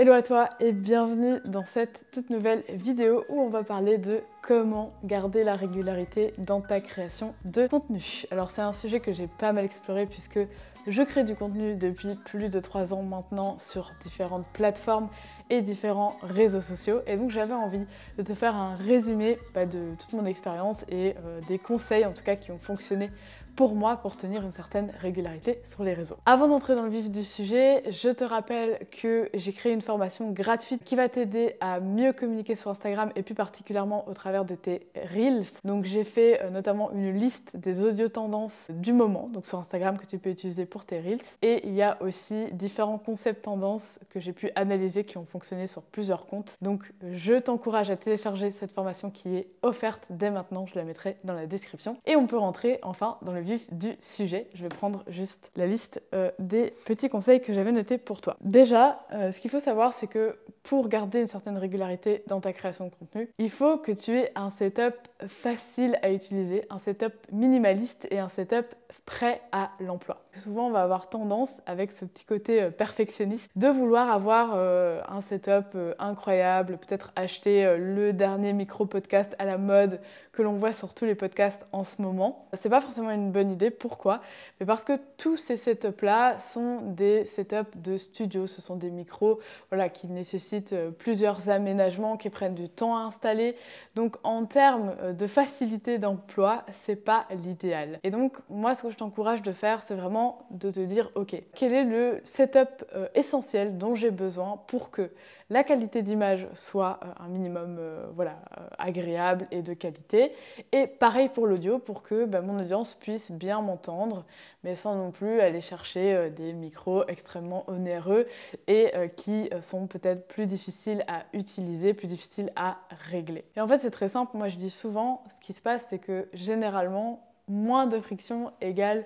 Hello à toi et bienvenue dans cette toute nouvelle vidéo où on va parler de comment garder la régularité dans ta création de contenu. Alors c'est un sujet que j'ai pas mal exploré puisque je crée du contenu depuis plus de 3 ans maintenant sur différentes plateformes et différents réseaux sociaux et donc j'avais envie de te faire un résumé bah, de toute mon expérience et euh, des conseils en tout cas qui ont fonctionné pour moi pour tenir une certaine régularité sur les réseaux. Avant d'entrer dans le vif du sujet, je te rappelle que j'ai créé une formation gratuite qui va t'aider à mieux communiquer sur Instagram et plus particulièrement au travers de tes reels. Donc j'ai fait euh, notamment une liste des audio tendances du moment, donc sur Instagram que tu peux utiliser pour tes reels. Et il y a aussi différents concepts tendances que j'ai pu analyser qui ont fonctionné sur plusieurs comptes. Donc je t'encourage à télécharger cette formation qui est offerte dès maintenant. Je la mettrai dans la description. Et on peut rentrer enfin dans le vif du sujet, je vais prendre juste la liste euh, des petits conseils que j'avais notés pour toi. Déjà, euh, ce qu'il faut savoir, c'est que pour garder une certaine régularité dans ta création de contenu, il faut que tu aies un setup facile à utiliser, un setup minimaliste et un setup prêt à l'emploi. Souvent, on va avoir tendance, avec ce petit côté euh, perfectionniste, de vouloir avoir euh, un setup euh, incroyable, peut-être acheter le dernier micro-podcast à la mode que l'on voit sur tous les podcasts en ce moment. C'est pas forcément une bonne idée. Pourquoi parce que tous ces setups-là sont des setups de studio, ce sont des micros voilà, qui nécessitent euh, plusieurs aménagements qui prennent du temps à installer. Donc en termes euh, de facilité d'emploi, c'est pas l'idéal. Et donc moi ce que je t'encourage de faire, c'est vraiment de te dire ok, quel est le setup euh, essentiel dont j'ai besoin pour que la qualité d'image soit un minimum voilà, agréable et de qualité. Et pareil pour l'audio pour que bah, mon audience puisse bien m'entendre, mais sans non plus aller chercher des micros extrêmement onéreux et qui sont peut-être plus plus difficile à utiliser, plus difficile à régler. Et en fait, c'est très simple. Moi, je dis souvent, ce qui se passe, c'est que généralement, moins de friction égale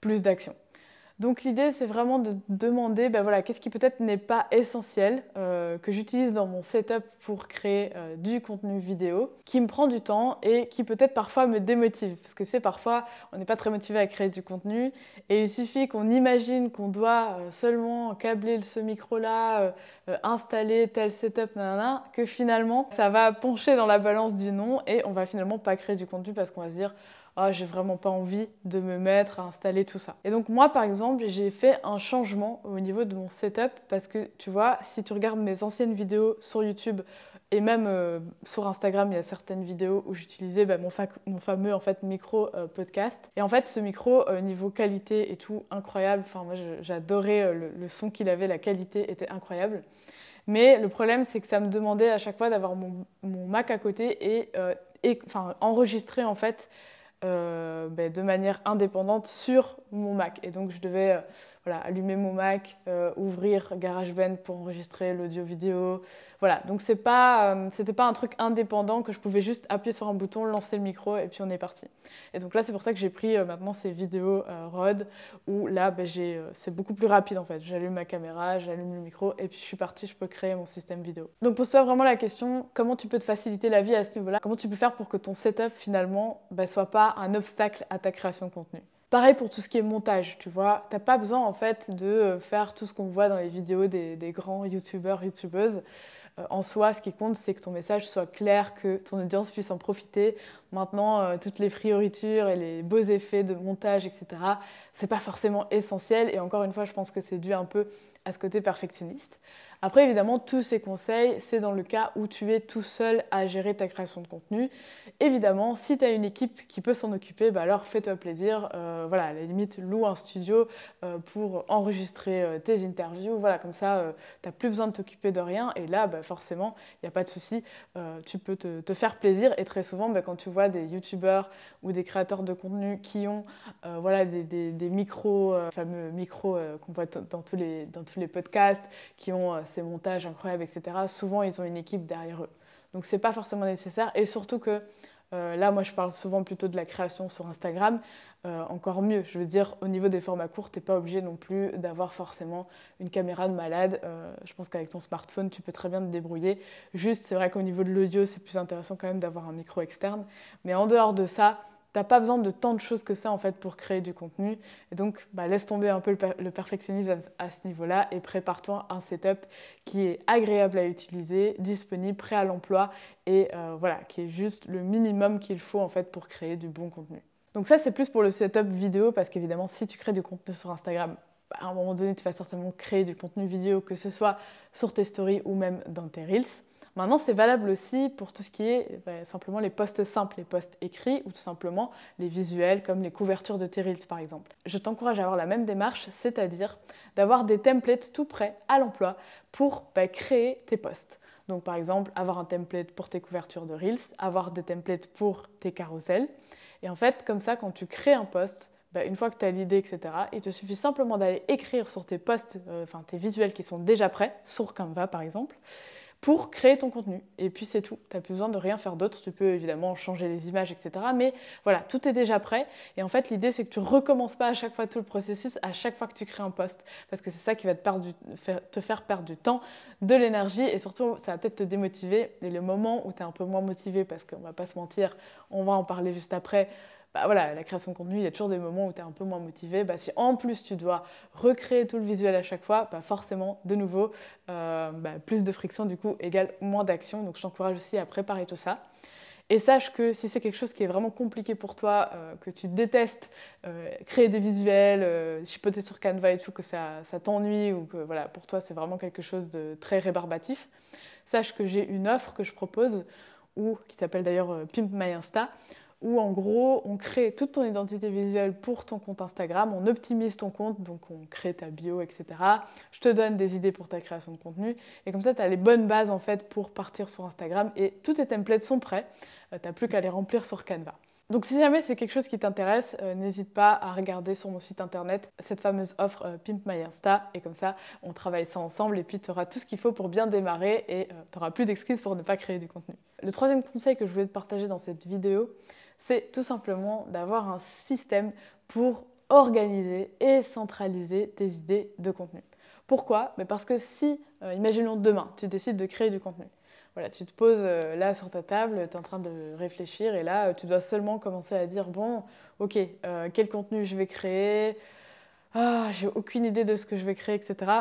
plus d'action. Donc l'idée, c'est vraiment de demander, ben voilà, qu'est-ce qui peut-être n'est pas essentiel euh, que j'utilise dans mon setup pour créer euh, du contenu vidéo, qui me prend du temps et qui peut-être parfois me démotive. Parce que tu sais, parfois, on n'est pas très motivé à créer du contenu et il suffit qu'on imagine qu'on doit euh, seulement câbler ce micro-là, installer tel setup, nanana, que finalement, ça va pencher dans la balance du non et on va finalement pas créer du contenu parce qu'on va se dire ah, j'ai vraiment pas envie de me mettre à installer tout ça. Et donc moi par exemple, j'ai fait un changement au niveau de mon setup parce que tu vois, si tu regardes mes anciennes vidéos sur YouTube et même euh, sur Instagram, il y a certaines vidéos où j'utilisais bah, mon, fameux en fait micro euh, podcast. Et en fait, ce micro euh, niveau qualité et tout incroyable. Enfin, moi, j'adorais le, son qu'il avait, la qualité était incroyable. Mais le problème, c'est que ça me demandait à chaque fois d'avoir mon, Mac à côté et, et enfin, enregistrer en fait euh, ben, de manière indépendante sur mon Mac. Et donc je devais euh, voilà, allumer mon Mac, euh, ouvrir GarageBand pour enregistrer l'audio vidéo. Voilà, donc c'est pas, euh, c'était pas un truc indépendant que je pouvais juste appuyer sur un bouton, lancer le micro et puis on est parti. Et donc là, c'est pour ça que j'ai pris euh, maintenant ces vidéos ROD où là, bah, c'est beaucoup plus rapide en fait. J'allume ma caméra, j'allume le micro et puis je suis parti, je peux créer mon système vidéo. Donc pose-toi vraiment la question comment tu peux te faciliter la vie à ce niveau-là Comment tu peux faire pour que ton setup finalement ne bah, soit pas un obstacle à ta création de contenu Pareil pour tout ce qui est montage, tu vois. T'as pas besoin en fait de euh, faire tout ce qu'on voit dans les vidéos des, grands youtubeurs, youtubeuses. Euh, en soi, ce qui compte, c'est que ton message soit clair, que ton audience puisse en profiter. Maintenant, euh, toutes les frioritures et les beaux effets de montage, etc., c'est pas forcément essentiel. Et encore une fois, je pense que c'est dû un peu à ce côté perfectionniste. Après, évidemment, tous ces conseils, c'est dans le cas où tu es tout seul à gérer ta création de contenu. Évidemment, si tu as une équipe qui peut s'en occuper, bah alors fais-toi plaisir. Euh, voilà, à la limite, loue un studio euh, pour enregistrer euh, tes interviews. Voilà, comme ça, tu n'as plus besoin de t'occuper de rien. Et là, bah forcément, il n'y a pas de souci. tu peux te, faire plaisir. Et très souvent, bah, quand tu vois des youtubeurs ou des créateurs de contenu qui ont voilà, des, micros, fameux micros qu'on voit dans tous les, dans tous les podcasts, qui ont euh, ces montages incroyables, etc., souvent ils ont une équipe derrière eux. Donc c'est pas forcément nécessaire. Et surtout que euh, là, moi, je parle souvent plutôt de la création sur Instagram. Euh, encore mieux, je veux dire, au niveau des formats courts, n’es pas obligé non plus d'avoir forcément une caméra de malade. je pense qu'avec ton smartphone, tu peux très bien te débrouiller. Juste, c'est vrai qu'au niveau de l'audio, c'est plus intéressant quand même d'avoir un micro externe. Mais en dehors de ça, t'as pas besoin de tant de choses que ça en fait pour créer du contenu. donc, bah, laisse tomber un peu le, perfectionnisme à, ce niveau-là et prépare-toi un setup qui est agréable à utiliser, disponible, prêt à l'emploi et euh, voilà, qui est juste le minimum qu'il faut en fait pour créer du bon contenu. Donc ça, c'est plus pour le setup vidéo parce qu'évidemment, si tu crées du contenu sur Instagram, bah, à un moment donné, tu vas certainement créer du contenu vidéo, que ce soit sur tes stories ou même dans tes reels. Maintenant, c'est valable aussi pour tout ce qui est bah, simplement les postes simples, les postes écrits ou tout simplement les visuels comme les couvertures de tes reels par exemple. Je t'encourage à avoir la même démarche, c'est-à-dire d'avoir des templates tout prêts à l'emploi pour bah, créer tes postes. Donc par exemple, avoir un template pour tes couvertures de reels, avoir des templates pour tes carousels. Et en fait, comme ça, quand tu crées un poste, bah, une fois que tu as l'idée, etc., il te suffit simplement d'aller écrire sur tes posts, euh, enfin tes visuels qui sont déjà prêts, sur Canva par exemple, pour créer ton contenu. Et puis c'est tout, tu n'as plus besoin de rien faire d'autre, tu peux évidemment changer les images, etc. Mais voilà, tout est déjà prêt. Et en fait, l'idée c'est que tu recommences pas à chaque fois tout le processus, à chaque fois que tu crées un poste, parce que c'est ça qui va te, te faire perdre du temps, de l'énergie, et surtout ça va peut-être te démotiver. Et le moment où tu es un peu moins motivé, parce qu'on va pas se mentir, on va en parler juste après, bah, voilà, la création de contenu, il y a toujours des moments où tu es un peu moins motivé. Bah, si en plus tu dois recréer tout le visuel à chaque fois, bah, forcément, de nouveau, euh, plus de friction du coup égale moins d'action. Donc je t'encourage aussi à préparer tout ça. Et sache que si c'est quelque chose qui est vraiment compliqué pour toi, euh, que tu détestes euh, créer des visuels, chipoter sur Canva et tout, que ça, ça t'ennuie ou que voilà, pour toi c'est vraiment quelque chose de très rébarbatif, sache que j'ai une offre que je propose, ou qui s'appelle d'ailleurs Pimp My Insta, où en gros, on crée toute ton identité visuelle pour ton compte Instagram, on optimise ton compte, donc on crée ta bio, etc. Je te donne des idées pour ta création de contenu, et comme ça, tu as les bonnes bases en fait pour partir sur Instagram, et tous tes templates sont prêts, euh, tu n'as plus qu'à les remplir sur Canva. Donc si jamais c'est quelque chose qui t'intéresse, euh, n'hésite pas à regarder sur mon site internet cette fameuse offre euh, Pimp My Insta et comme ça on travaille ça ensemble et puis tu auras tout ce qu'il faut pour bien démarrer et tu n'auras plus d'excuses pour ne pas créer du contenu. Le troisième conseil que je voulais te partager dans cette vidéo, c'est tout simplement d'avoir un système pour organiser et centraliser tes idées de contenu. Pourquoi Parce que si, euh, imaginons demain, tu décides de créer du contenu. Voilà, tu te poses euh, là sur ta table, tu es en train de réfléchir et là, euh, tu dois seulement commencer à dire, bon, ok, quel contenu je vais créer ah, j'ai aucune idée de ce que je vais créer, etc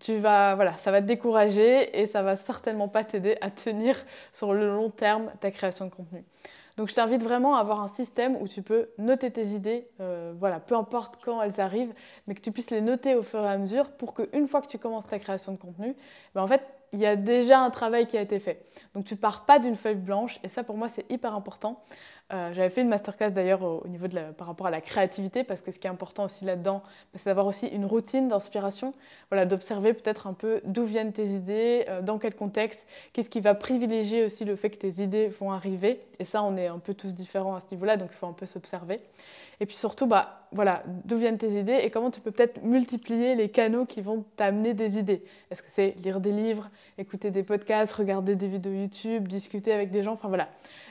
tu vas, voilà, ça va te décourager et ça va certainement pas t'aider à tenir sur le long terme ta création de contenu. Donc je t'invite vraiment à avoir un système où tu peux noter tes idées, euh, voilà, peu importe quand elles arrivent, mais que tu puisses les noter au fur et à mesure pour qu'une fois que tu commences ta création de contenu, eh ben en fait, il y a déjà un travail qui a été fait. Donc tu ne pars pas d'une feuille blanche et ça pour moi c'est hyper important. Euh, j'avais fait une masterclass d'ailleurs au, niveau de par rapport à la créativité, parce que ce qui est important aussi là-dedans, bah, c'est d'avoir aussi une routine d'inspiration, voilà, d'observer peut-être un peu d'où viennent tes idées, euh, dans quel contexte, qu'est-ce qui va privilégier aussi le fait que tes idées vont arriver. Et ça, on est un peu tous différents à ce niveau-là, donc il faut un peu s'observer. Et puis surtout, bah, voilà, d'où viennent tes idées et comment tu peux peut-être multiplier les canaux qui vont t'amener des idées. Est-ce que c'est lire des livres, écouter des podcasts, regarder des vidéos YouTube, discuter avec des gens Enfin voilà,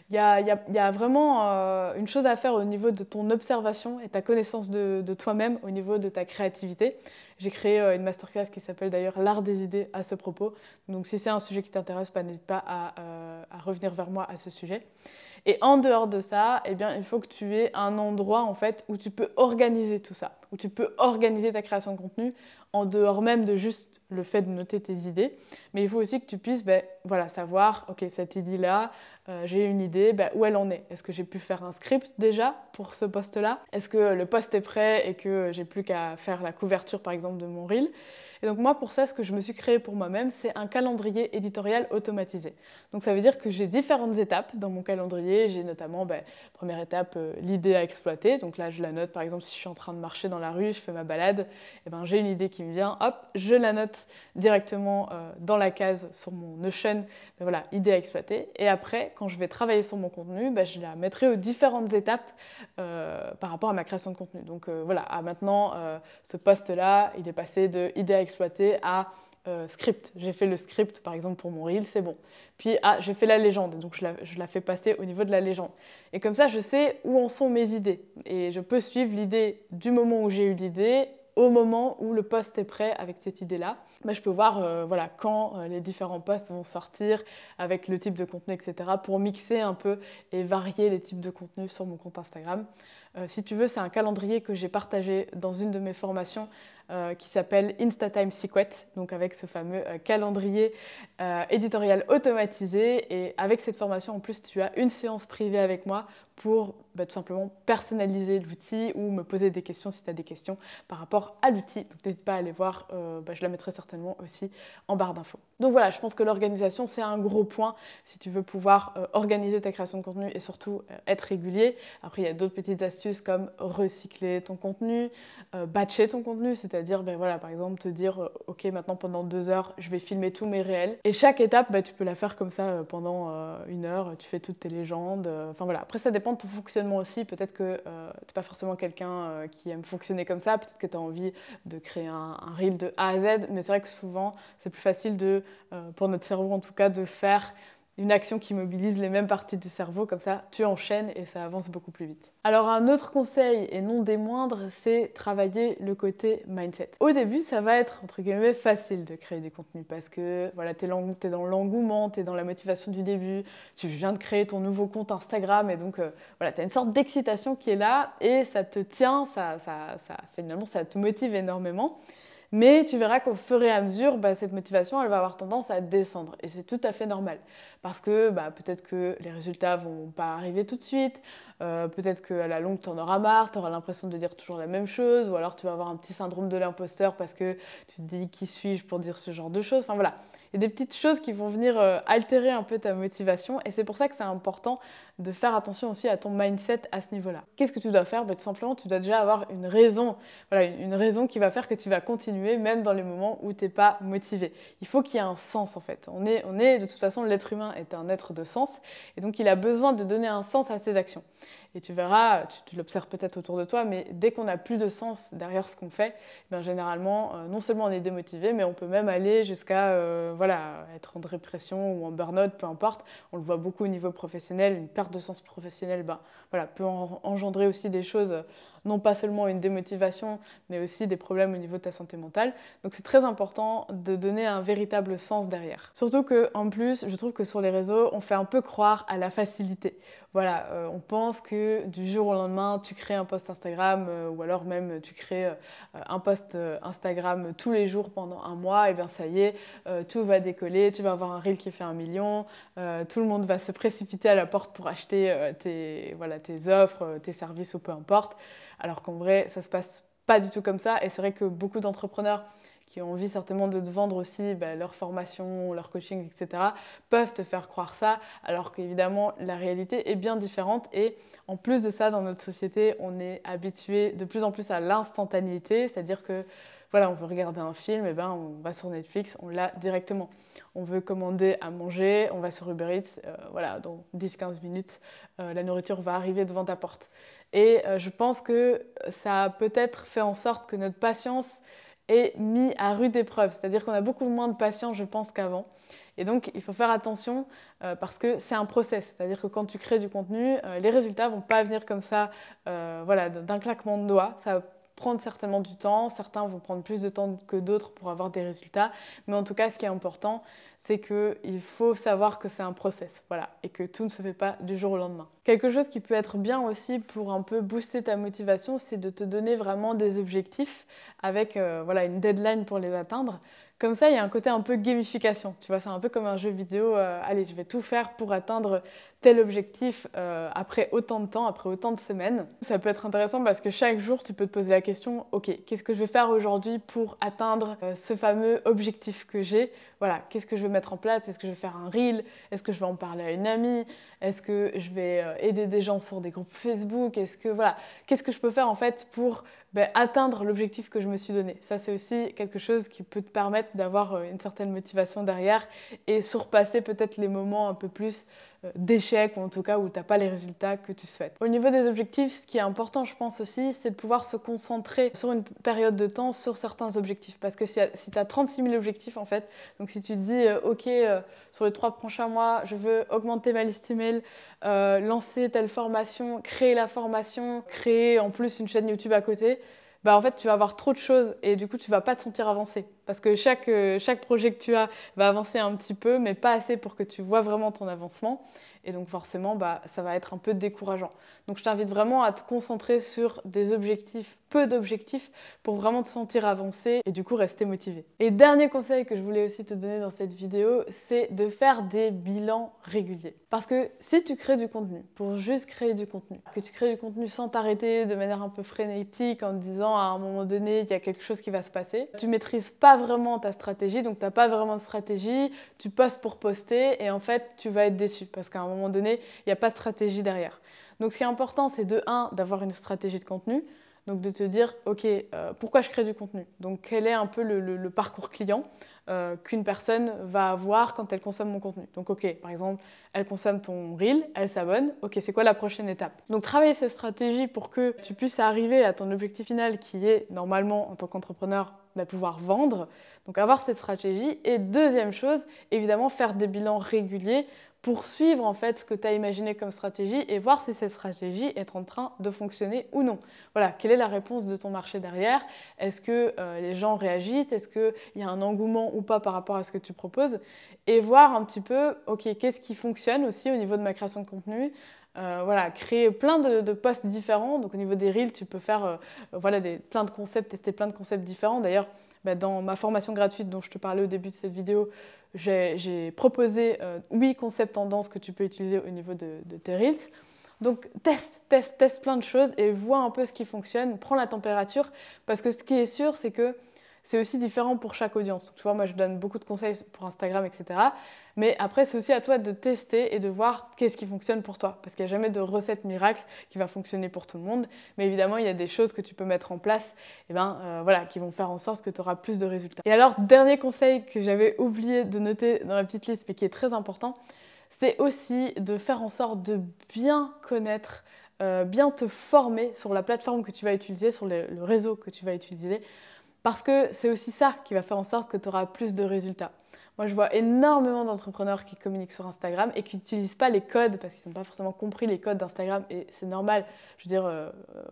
il y a, y a vraiment euh, une chose à faire au niveau de ton observation et ta connaissance de, toi-même, au niveau de ta créativité. J'ai créé euh, une masterclass qui s'appelle d'ailleurs l'art des idées à ce propos. Donc si c'est un sujet qui t'intéresse, pas n'hésite pas à, euh, à, revenir vers moi à ce sujet. Et en dehors de ça, eh bien, il faut que tu aies un endroit en fait où tu peux organiser tout ça où tu peux organiser ta création de contenu en dehors même de juste le fait de noter tes idées. Mais il faut aussi que tu puisses ben, voilà, savoir, ok, cette idée-là, euh, j'ai une idée, ben, où elle en est. Est-ce que j'ai pu faire un script déjà pour ce poste-là Est-ce que le poste est prêt et que j'ai plus qu'à faire la couverture, par exemple, de mon reel et donc moi, pour ça, ce que je me suis créé pour moi-même, c'est un calendrier éditorial automatisé. Donc ça veut dire que j'ai différentes étapes dans mon calendrier. J'ai notamment, ben, première étape, euh, l'idée à exploiter. Donc là, je la note, par exemple, si je suis en train de marcher dans la rue, je fais ma balade, et eh ben j'ai une idée qui me vient, hop, je la note directement euh, dans la case sur mon Notion, voilà, idée à exploiter. Et après, quand je vais travailler sur mon contenu, bah, je la mettrai aux différentes étapes euh, par rapport à ma création de contenu. Donc euh, voilà, à maintenant, ce poste-là, il est passé de idée à exploiter à euh, script. J'ai fait le script, par exemple, pour mon reel, c'est bon. Puis, ah, j'ai fait la légende, donc je la, fais passer au niveau de la légende. Et comme ça, je sais où en sont mes idées. Et je peux suivre l'idée du moment où j'ai eu l'idée au moment où le poste est prêt avec cette idée-là. Bah, je peux voir euh, voilà, quand euh, les différents posts vont sortir, avec le type de contenu, etc., pour mixer un peu et varier les types de contenus sur mon compte Instagram. Euh, si tu veux, c'est un calendrier que j'ai partagé dans une de mes formations euh, qui s'appelle InstaTime Secret, donc avec ce fameux euh, calendrier éditorial automatisé. Et avec cette formation, en plus, tu as une séance privée avec moi pour bah, tout simplement personnaliser l'outil ou me poser des questions si tu as des questions par rapport à l'outil. Donc n'hésite pas à aller voir, bah, je la mettrai certainement aussi en barre d'infos. Donc voilà, je pense que l'organisation, c'est un gros point si tu veux pouvoir organiser ta création de contenu et surtout être régulier. Après, il y a d'autres petites astuces comme recycler ton contenu, euh, batcher ton contenu, c'est-à-dire ben voilà, par exemple te dire euh, ok maintenant pendant deux heures je vais filmer tous mes réels et chaque étape ben, tu peux la faire comme ça euh, pendant une heure, tu fais toutes tes légendes, enfin voilà. Après ça dépend de ton fonctionnement aussi, peut-être que tu n'es pas forcément quelqu'un qui aime fonctionner comme ça, peut-être que tu as envie de créer un, un, reel de A à Z, mais c'est vrai que souvent c'est plus facile de, pour notre cerveau en tout cas, de faire une action qui mobilise les mêmes parties du cerveau, comme ça tu enchaînes et ça avance beaucoup plus vite. Alors un autre conseil, et non des moindres, c'est travailler le côté mindset. Au début, ça va être entre guillemets facile de créer du contenu parce que voilà, tu es dans l'engouement, tu es dans la motivation du début, tu viens de créer ton nouveau compte Instagram et donc tu euh, voilà, t'as une sorte d'excitation qui est là et ça te tient, ça, finalement ça te motive énormément. Mais tu verras qu'au fur et à mesure, bah, cette motivation, elle va avoir tendance à descendre. Et c'est tout à fait normal. Parce que bah, peut-être que les résultats vont pas arriver tout de suite. Euh, peut-être qu'à la longue, tu en auras marre, tu auras l'impression de dire toujours la même chose. Ou alors tu vas avoir un petit syndrome de l'imposteur parce que tu te dis qui suis-je pour dire ce genre de choses. Enfin voilà. Il y a des petites choses qui vont venir euh, altérer un peu ta motivation. Et c'est pour ça que c'est important de faire attention aussi à ton mindset à ce niveau-là. Qu'est-ce que tu dois faire bah, simplement, tu dois déjà avoir une raison, voilà, une, raison qui va faire que tu vas continuer même dans les moments où tu n'es pas motivé. Il faut qu'il y ait un sens en fait. On est, on est de toute façon, l'être humain est un être de sens et donc il a besoin de donner un sens à ses actions. Et tu verras, tu, l'observes peut-être autour de toi, mais dès qu'on n'a plus de sens derrière ce qu'on fait, bien généralement, euh, non seulement on est démotivé, mais on peut même aller jusqu'à euh, voilà, être en dépression ou en burn-out, peu importe. On le voit beaucoup au niveau professionnel, une de sens professionnel ben, voilà, peut engendrer aussi des choses non pas seulement une démotivation, mais aussi des problèmes au niveau de ta santé mentale. Donc c'est très important de donner un véritable sens derrière. Surtout que en plus, je trouve que sur les réseaux, on fait un peu croire à la facilité. Voilà, euh, on pense que du jour au lendemain, tu crées un post Instagram euh, ou alors même tu crées euh, un post Instagram tous les jours pendant un mois, et bien ça y est, tout va décoller, tu vas avoir un reel qui fait un million, tout le monde va se précipiter à la porte pour acheter tes, voilà, tes offres, tes services ou peu importe alors qu'en vrai, ça ne se passe pas du tout comme ça. Et c'est vrai que beaucoup d'entrepreneurs qui ont envie certainement de te vendre aussi bah, leur formation, leur coaching, etc., peuvent te faire croire ça, alors qu'évidemment la réalité est bien différente. Et en plus de ça, dans notre société, on est habitué de plus en plus à l'instantanéité, c'est-à-dire que voilà, on veut regarder un film, et ben on va sur Netflix, on l'a directement. On veut commander à manger, on va sur Uber Eats, euh, voilà, dans 10-15 minutes, euh, la nourriture va arriver devant ta porte. Et euh, je pense que ça a peut-être fait en sorte que notre patience est mise à rude épreuve. C'est-à-dire qu'on a beaucoup moins de patience, je pense, qu'avant. Et donc, il faut faire attention euh, parce que c'est un process. C'est-à-dire que quand tu crées du contenu, euh, les résultats vont pas venir comme ça, voilà, d'un claquement de doigts. Ça prendre certainement du temps, certains vont prendre plus de temps que d'autres pour avoir des résultats, mais en tout cas ce qui est important c'est qu'il faut savoir que c'est un process, voilà, et que tout ne se fait pas du jour au lendemain. Quelque chose qui peut être bien aussi pour un peu booster ta motivation, c'est de te donner vraiment des objectifs avec euh, voilà, une deadline pour les atteindre comme ça, il y a un côté un peu gamification. Tu vois, c'est un peu comme un jeu vidéo. Euh, allez, je vais tout faire pour atteindre tel objectif euh, après autant de temps, après autant de semaines. Ça peut être intéressant parce que chaque jour, tu peux te poser la question ok, qu'est-ce que je vais faire aujourd'hui pour atteindre euh, ce fameux objectif que j'ai Voilà, qu'est-ce que je vais mettre en place Est-ce que je vais faire un reel Est-ce que je vais en parler à une amie Est-ce que je vais aider des gens sur des groupes Facebook Est-ce que voilà, qu'est-ce que je peux faire en fait pour ben, atteindre l'objectif que je me suis donné. Ça, c'est aussi quelque chose qui peut te permettre d'avoir euh, une certaine motivation derrière et surpasser peut-être les moments un peu plus d'échecs ou en tout cas où tu t'as pas les résultats que tu souhaites. Au niveau des objectifs, ce qui est important, je pense aussi, c'est de pouvoir se concentrer sur une période de temps sur certains objectifs. Parce que si tu as 36 000 objectifs en fait, donc si tu te dis, euh, ok, euh, sur les trois prochains mois, je veux augmenter ma liste email, euh, lancer telle formation, créer la formation, créer en plus une chaîne YouTube à côté, bah en fait tu vas avoir trop de choses et du coup tu vas pas te sentir avancé parce que chaque, euh, chaque projet que tu as va avancer un petit peu, mais pas assez pour que tu vois vraiment ton avancement. Et donc forcément, bah, ça va être un peu décourageant. Donc je t'invite vraiment à te concentrer sur des objectifs, peu d'objectifs, pour vraiment te sentir avancé et du coup rester motivé. Et dernier conseil que je voulais aussi te donner dans cette vidéo, c'est de faire des bilans réguliers. Parce que si tu crées du contenu, pour juste créer du contenu, que tu crées du contenu sans t'arrêter de manière un peu frénétique en te disant à un moment donné, il y a quelque chose qui va se passer, tu maîtrises pas vraiment ta stratégie, donc tu n'as pas vraiment de stratégie, tu postes pour poster et en fait tu vas être déçu parce qu'à un moment donné, il n'y a pas de stratégie derrière. Donc ce qui est important, c'est de 1, d'avoir une stratégie de contenu, donc de te dire, ok, euh, pourquoi je crée du contenu Donc quel est un peu le, parcours client euh, qu'une personne va avoir quand elle consomme mon contenu Donc ok, par exemple, elle consomme ton reel, elle s'abonne, ok, c'est quoi la prochaine étape Donc travailler cette stratégie pour que tu puisses arriver à ton objectif final qui est normalement en tant qu'entrepreneur bah, pouvoir vendre. Donc avoir cette stratégie. Et deuxième chose, évidemment, faire des bilans réguliers poursuivre en fait ce que tu as imaginé comme stratégie et voir si cette stratégie est en train de fonctionner ou non. Voilà, quelle est la réponse de ton marché derrière Est-ce que euh, les gens réagissent Est-ce qu'il y a un engouement ou pas par rapport à ce que tu proposes Et voir un petit peu, ok, qu'est-ce qui fonctionne aussi au niveau de ma création de contenu euh, voilà, créer plein de, de, posts différents. Donc au niveau des reels, tu peux faire euh, voilà, des, plein de concepts, tester plein de concepts différents. D'ailleurs, bah, dans ma formation gratuite dont je te parlais au début de cette vidéo, j'ai proposé euh, huit 8 concepts tendances que tu peux utiliser au niveau de, de tes reels. Donc teste, teste, teste plein de choses et vois un peu ce qui fonctionne, prends la température, parce que ce qui est sûr, c'est que c'est aussi différent pour chaque audience. Donc, tu vois, moi, je donne beaucoup de conseils pour Instagram, etc. Mais après, c'est aussi à toi de tester et de voir qu'est-ce qui fonctionne pour toi. Parce qu'il n'y a jamais de recette miracle qui va fonctionner pour tout le monde. Mais évidemment, il y a des choses que tu peux mettre en place eh ben, euh, voilà, qui vont faire en sorte que tu auras plus de résultats. Et alors, dernier conseil que j'avais oublié de noter dans la petite liste, mais qui est très important, c'est aussi de faire en sorte de bien connaître euh, bien te former sur la plateforme que tu vas utiliser, sur le réseau que tu vas utiliser, parce que c'est aussi ça qui va faire en sorte que tu auras plus de résultats. Moi, je vois énormément d'entrepreneurs qui communiquent sur Instagram et qui n'utilisent pas les codes parce qu'ils n'ont pas forcément compris les codes d'Instagram et c'est normal. Je veux dire, euh, euh,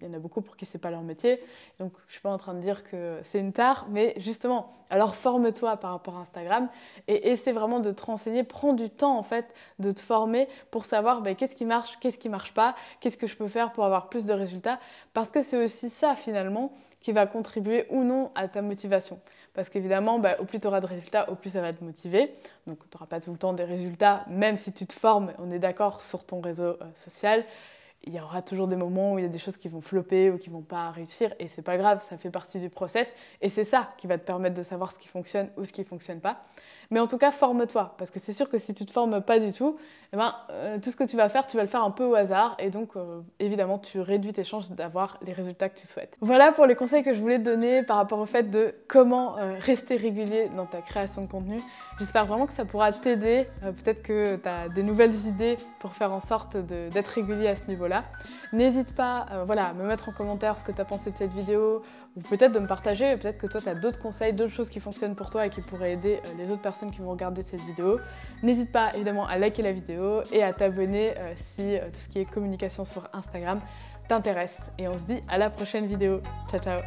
il y en a beaucoup pour qui n'est pas leur métier. Donc, je suis pas en train de dire que c'est une tare, mais justement, alors forme-toi par rapport à Instagram et essaie vraiment de te renseigner. Prends du temps en fait de te former pour savoir ben, qu'est-ce qui marche, qu'est-ce qui marche pas, qu'est-ce que je peux faire pour avoir plus de résultats parce que c'est aussi ça finalement qui va contribuer ou non à ta motivation. Parce qu'évidemment, bah, au plus tu auras de résultats, au plus ça va te motiver. Donc tu n'auras pas tout le temps des résultats, même si tu te formes, on est d'accord, sur ton réseau euh, social il y aura toujours des moments où il y a des choses qui vont flopper ou qui ne vont pas réussir et c'est pas grave, ça fait partie du process et c'est ça qui va te permettre de savoir ce qui fonctionne ou ce qui fonctionne pas. Mais en tout cas, forme-toi parce que c'est sûr que si tu ne te formes pas du tout, eh ben, euh, tout ce que tu vas faire, tu vas le faire un peu au hasard et donc euh, évidemment, tu réduis tes chances d'avoir les résultats que tu souhaites. Voilà pour les conseils que je voulais te donner par rapport au fait de comment euh, rester régulier dans ta création de contenu. J'espère vraiment que ça pourra t'aider. Euh, peut-être que tu as des nouvelles idées pour faire en sorte d'être régulier à ce niveau-là. N'hésite pas euh, voilà, à me mettre en commentaire ce que tu as pensé de cette vidéo ou peut-être de me partager. Peut-être que toi, tu as d'autres conseils, d'autres choses qui fonctionnent pour toi et qui pourraient aider euh, les autres personnes qui vont regarder cette vidéo. N'hésite pas évidemment à liker la vidéo et à t'abonner si tout ce qui est communication sur Instagram t'intéresse. Et on se dit à la prochaine vidéo. Ciao, ciao